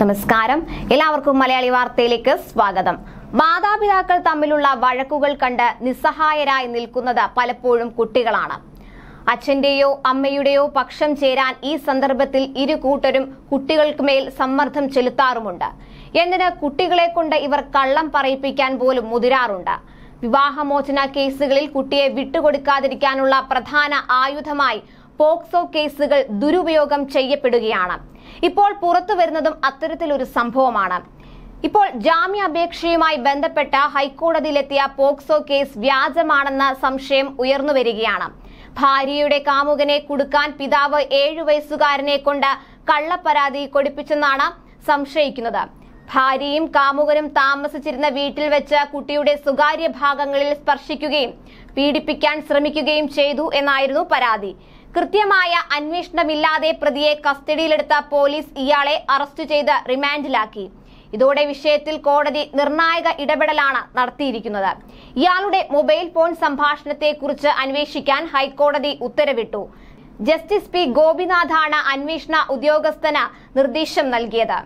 നമസ്കാരം എല്ലാവർക്കും മലയാളി വാർത്തയിലേക്ക് സ്വാഗതം മാതാപിതാക്കൾ തമ്മിലുള്ള വഴക്കുകൾ കണ്ട് നിസ്സഹായരായി നിൽക്കുന്നത് പലപ്പോഴും കുട്ടികളാണ് അച്ഛന്റെയോ അമ്മയുടെയോ പക്ഷം ചേരാൻ ഈ സന്ദർഭത്തിൽ ഇരു കൂട്ടരും കുട്ടികൾക്ക് മേൽ സമ്മർദ്ദം ചെലുത്താറുമുണ്ട് എന്നിന് കുട്ടികളെ കൊണ്ട് ഇവർ കള്ളം പറയിപ്പിക്കാൻ പോലും മുതിരാറുണ്ട് വിവാഹമോചന കേസുകളിൽ കുട്ടിയെ വിട്ടുകൊടുക്കാതിരിക്കാനുള്ള പ്രധാന ആയുധമായി പോക്സോ കേസുകൾ ദുരുപയോഗം ചെയ്യപ്പെടുകയാണ് ഇപ്പോൾ പുറത്തു വരുന്നതും അത്തരത്തിലൊരു സംഭവമാണ് ഇപ്പോൾ ജാമ്യാപേക്ഷയുമായി ബന്ധപ്പെട്ട ഹൈക്കോടതിയിലെത്തിയ പോക്സോ കേസ് വ്യാജമാണെന്ന സംശയം ഉയർന്നു വരികയാണ് ഭാര്യയുടെ കാമുകനെ കൊടുക്കാൻ പിതാവ് ഏഴു വയസ്സുകാരനെ കൊണ്ട് കള്ളപ്പരാതി കൊടുപ്പിച്ചെന്നാണ് സംശയിക്കുന്നത് ഭാര്യയും കാമുകനും താമസിച്ചിരുന്ന വീട്ടിൽ വെച്ച് കുട്ടിയുടെ സ്വകാര്യ ഭാഗങ്ങളിൽ സ്പർശിക്കുകയും പീഡിപ്പിക്കാൻ ശ്രമിക്കുകയും ചെയ്തു എന്നായിരുന്നു പരാതി കൃത്യമായ അന്വേഷണമില്ലാതെ പ്രതിയെ കസ്റ്റഡിയിലെടുത്ത പോലീസ് ഇയാളെ അറസ്റ്റ് ചെയ്ത് റിമാൻഡിലാക്കി ഇതോടെ വിഷയത്തിൽ കോടതി നിർണായക ഇടപെടലാണ് നടത്തിയിരിക്കുന്നത് ഇയാളുടെ മൊബൈൽ ഫോൺ സംഭാഷണത്തെക്കുറിച്ച് അന്വേഷിക്കാൻ ഹൈക്കോടതി ഉത്തരവിട്ടു ജസ്റ്റിസ് പി ഗോപിനാഥാണ് അന്വേഷണ ഉദ്യോഗസ്ഥന് നിർദ്ദേശം നൽകിയത്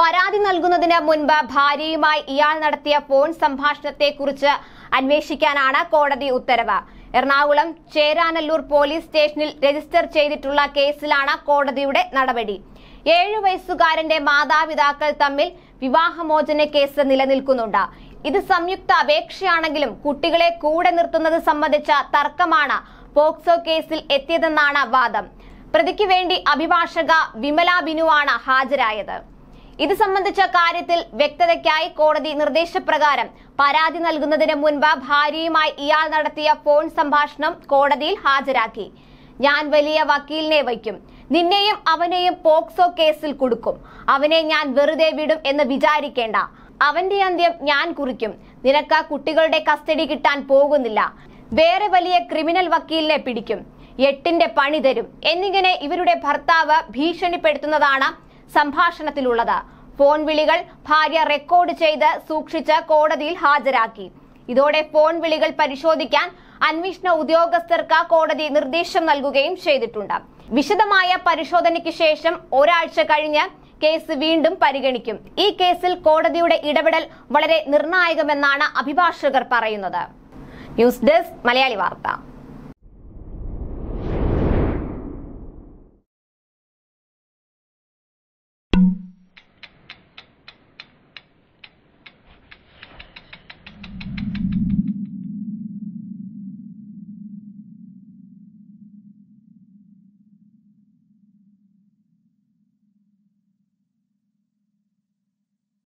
പരാതി നൽകുന്നതിന് മുൻപ് ഭാര്യയുമായി ഇയാൾ നടത്തിയ ഫോൺ സംഭാഷണത്തെക്കുറിച്ച് അന്വേഷിക്കാനാണ് കോടതി ഉത്തരവ് എറണാകുളം ചേരാനല്ലൂർ പോലീസ് സ്റ്റേഷനിൽ രജിസ്റ്റർ ചെയ്തിട്ടുള്ള കേസിലാണ് കോടതിയുടെ നടപടി ഏഴു വയസ്സുകാരന്റെ മാതാപിതാക്കൾ തമ്മിൽ വിവാഹമോചന കേസ് നിലനിൽക്കുന്നുണ്ട് ഇത് സംയുക്ത അപേക്ഷയാണെങ്കിലും കുട്ടികളെ കൂടെ നിർത്തുന്നത് സംബന്ധിച്ച തർക്കമാണ് പോക്സോ കേസിൽ എത്തിയതെന്നാണ് വാദം പ്രതിക്ക് വേണ്ടി അഭിഭാഷക വിമല ബിനുവാണ് ഹാജരായത് ഇത് സംബന്ധിച്ച കാര്യത്തിൽ വ്യക്തതയ്ക്കായി കോടതി നിർദ്ദേശപ്രകാരം പരാതി നൽകുന്നതിന് മുൻപ് ഭാര്യയുമായി ഇയാൾ നടത്തിയ ഫോൺ സംഭാഷണം കോടതിയിൽ ഹാജരാക്കി ഞാൻ വലിയ വക്കീലിനെ വയ്ക്കും നിന്നെയും അവനെയും പോക്സോ കേസിൽ കൊടുക്കും അവനെ ഞാൻ വെറുതെ വിടും എന്ന് വിചാരിക്കേണ്ട അവന്റെ അന്ത്യം ഞാൻ കുറിക്കും നിനക്ക് കുട്ടികളുടെ കസ്റ്റഡി കിട്ടാൻ പോകുന്നില്ല വേറെ വലിയ ക്രിമിനൽ വക്കീലിനെ പിടിക്കും എട്ടിന്റെ പണി തരും എന്നിങ്ങനെ ഇവരുടെ ഭർത്താവ് ഭീഷണിപ്പെടുത്തുന്നതാണ് സംഭാഷണത്തിലുള്ളത് ഫോൺ വിളികൾ ഭാര്യ റെക്കോർഡ് ചെയ്ത് സൂക്ഷിച്ച് കോടതിയിൽ ഹാജരാക്കി ഇതോടെ ഫോൺ വിളികൾ പരിശോധിക്കാൻ അന്വേഷണ ഉദ്യോഗസ്ഥർക്ക് കോടതി നിർദ്ദേശം നൽകുകയും ചെയ്തിട്ടുണ്ട് വിശദമായ പരിശോധനയ്ക്ക് ശേഷം ഒരാഴ്ച കഴിഞ്ഞ് കേസ് വീണ്ടും പരിഗണിക്കും ഈ കേസിൽ കോടതിയുടെ ഇടപെടൽ വളരെ നിർണായകമെന്നാണ് അഭിഭാഷകർ പറയുന്നത് ന്യൂസ് ഡെസ്ക് മലയാളി വാർത്ത